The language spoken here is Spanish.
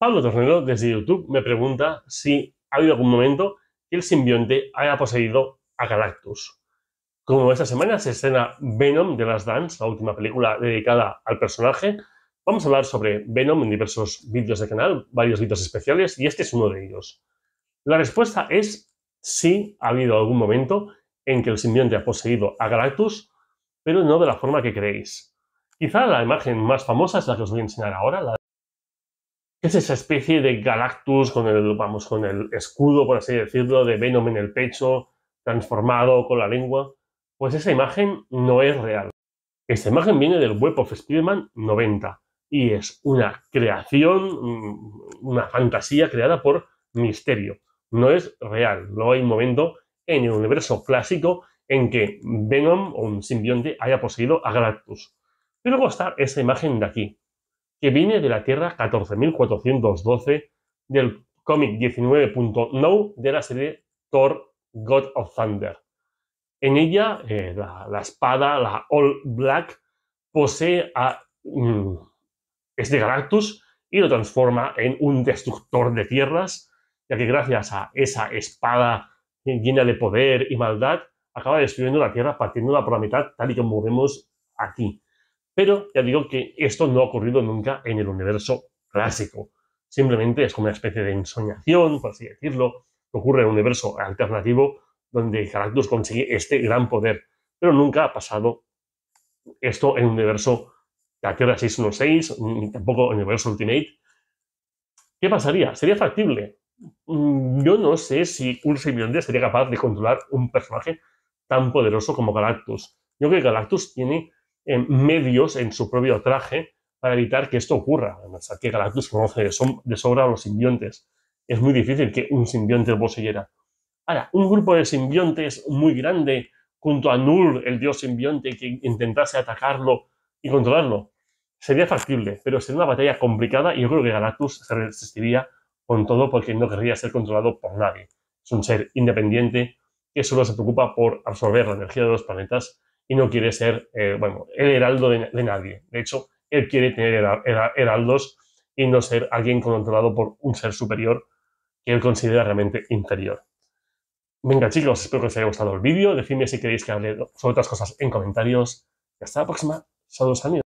Pablo Tornero, desde YouTube, me pregunta si ha habido algún momento que el simbionte haya poseído a Galactus. Como esta semana se escena Venom de Las Dance, la última película dedicada al personaje, vamos a hablar sobre Venom en diversos vídeos de canal, varios vídeos especiales, y este es uno de ellos. La respuesta es sí, ha habido algún momento en que el simbionte ha poseído a Galactus, pero no de la forma que creéis. Quizá la imagen más famosa es la que os voy a enseñar ahora, la es esa especie de Galactus con el, vamos, con el escudo, por así decirlo, de Venom en el pecho, transformado con la lengua, pues esa imagen no es real. Esta imagen viene del Web of Spider-Man 90 y es una creación, mm, una fantasía creada por Misterio. No es real, no hay momento en el universo clásico en que Venom o un simbionte haya poseído a Galactus. Pero luego está esa imagen de aquí, que viene de la Tierra 14.412 del cómic 19.9 de la serie Thor God of Thunder. En ella, eh, la, espada, la All Black, posee a mm, este Galactus y lo transforma en un destructor de tierras, ya que gracias a esa espada llena de poder y maldad, acaba destruyendo la Tierra partiéndola por la mitad, tal y como vemos aquí. Pero ya digo que esto no ha ocurrido nunca en el universo clásico. Simplemente es como una especie de ensoñación, por así decirlo, que ocurre en un universo alternativo donde Galactus consigue este gran poder. Pero nunca ha pasado esto en un universo de la Tierra 616, ni tampoco en el universo Ultimate. ¿Qué pasaría? ¿Sería factible? Mm, yo no sé si un simbionte sería capaz de controlar un personaje tan poderoso como Galactus. Yo creo que Galactus tiene en medios en su propio traje para evitar que esto ocurra. O que Galactus conoce de, sobra a los simbiontes. Es muy difícil que un simbionte poseyera. Ahora, un grupo de simbiontes muy grande junto a Null, el dios simbionte, que intentase atacarlo y controlarlo, sería factible, pero sería una batalla complicada y yo creo que Galactus se resistiría con todo porque no querría ser controlado por nadie. Es un ser independiente que solo se preocupa por absorber la energía de los planetas y no quiere ser, eh, bueno, el heraldo de, nadie. De hecho, él quiere tener heraldos y no ser alguien controlado por un ser superior que él considera realmente inferior. Venga chicos, espero que os haya gustado el vídeo. Decidme si queréis que hable sobre otras cosas en comentarios. Y hasta la próxima. Saludos amigos.